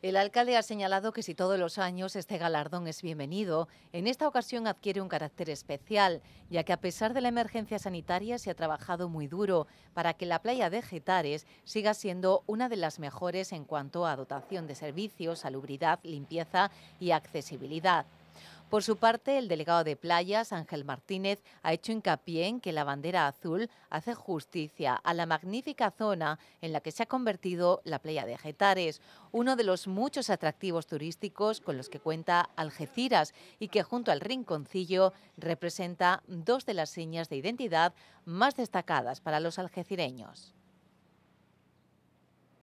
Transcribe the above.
El alcalde ha señalado que si todos los años este galardón es bienvenido, en esta ocasión adquiere un carácter especial, ya que a pesar de la emergencia sanitaria se ha trabajado muy duro para que la playa de Getares siga siendo una de las mejores en cuanto a dotación de servicios, salubridad, limpieza y accesibilidad. Por su parte, el delegado de Playas, Ángel Martínez, ha hecho hincapié en que la bandera azul hace justicia a la magnífica zona en la que se ha convertido la playa de Getares, uno de los muchos atractivos turísticos con los que cuenta Algeciras y que junto al Rinconcillo representa dos de las señas de identidad más destacadas para los algecireños.